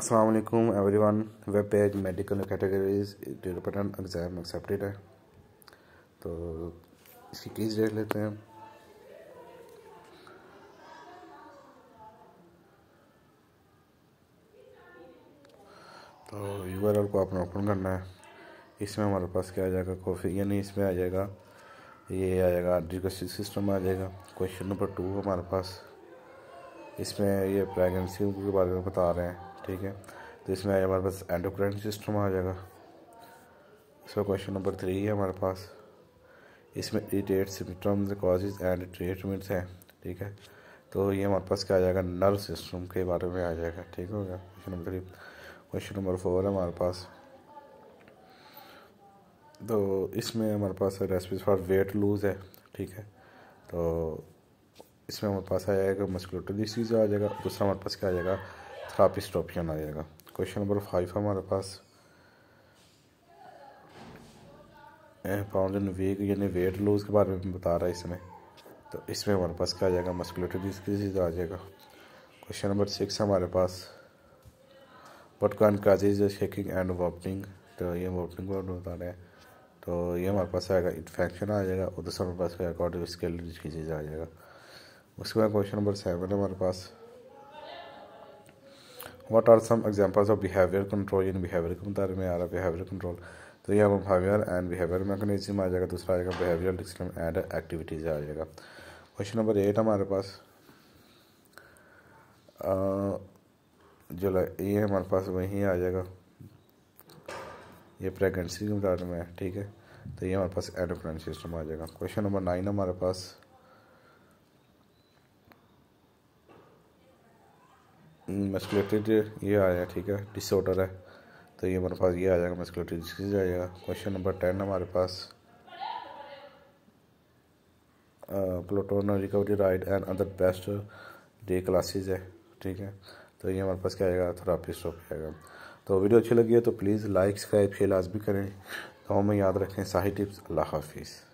Aslam every one web page medical categories data pattern exam accepted है तो इसकी case देख लेते हैं तो यू आर एल को आपने ओपन करना है इसमें हमारे पास क्या आ जाएगा कॉफ़ी यानी इसमें आ जाएगा ये आ जाएगा एजुकेशन सिस्टम आ जाएगा क्वेश्चन नंबर टू हमारे पास इसमें ये प्रेगनेंसी के बारे में बता रहे हैं ठीक है तो इसमें आया हमारे पास एंडोक्राइन सिस्टम आ जाएगा इसमें क्वेश्चन नंबर थ्री है हमारे पास इसमें its symptoms causes and treatments हैं ठीक है तो ये हमारे पास क्या आ जाएगा नर्व सिस्टम के बारे में आ जाएगा ठीक हो गया question number three question number four है हमारे पास तो इसमें हमारे पास रेसिपीज फॉर वेट लूज़ है ठीक है तो इसमें हमारे पास आ जाएगा मस्कुलर डिसीज़ आ जाएगा दूसरा हमारे पास क्या आ जाएगा थ्रापिस्ट ऑप्शन आ जाएगा क्वेश्चन नंबर फाइव हमारे पास पाउंड वेग यानी वेट लॉस के बारे में बता रहा है इसमें तो इसमें हमारे पास क्या आ जाएगा मस्कुलेटरी डिस्क्रीज आ जाएगा क्वेश्चन नंबर सिक्स हमारे पास what can causes shaking and whopping तो ये वॉपनिंग बता रहे हैं तो ये हमारे पास आएगा इन्फेक्शन आ जाएगा और दूसरा हमारे पास अकॉर्डिंग स्केल डिस्क्रीज आ जाएगा उसके बाद क्वेश्चन नंबर सेवन हमारे पास what are some examples of behaviour control in behaviour के मुताबिक में आ रहा है बिहेवियर कंट्रोल तो ये बिहेवियर एंड बिहेवियर मैकेनिज्म आ जाएगा दूसरा आएगा बिहेवियर डिस्ट्रम एंड एक्टिविटीज आ जाएगा क्वेश्चन नंबर एट हमारे पास जो ये हमारे पास वहीं आ जाएगा ये प्रेगनेंसी के मुताबिक में ठीक है तो ये हमारे पास एंडोक्राइन सिस्टम आ जाएगा क्वेश्चन नंबर नाइन हमारे पास मस्कुलेटरी ये आया ठीक है डिसऑर्डर है तो ये हमारे पास ये आ जाएगा मस्कुलेटरी डिसीज आ जाएगा क्वेश्चन नंबर टेन हमारे पास प्लोटोन recovery ride and other best day classes है ठीक है तो ये हमारे पास क्या आएगा थोड़ा स्टॉक आएगा तो वीडियो अच्छी लगी है तो प्लीज़ लाइक सब्सक्राइब शेयर लाजमी करें तो हमें याद रखें साहि टिप्स अल्लाह हाफिज़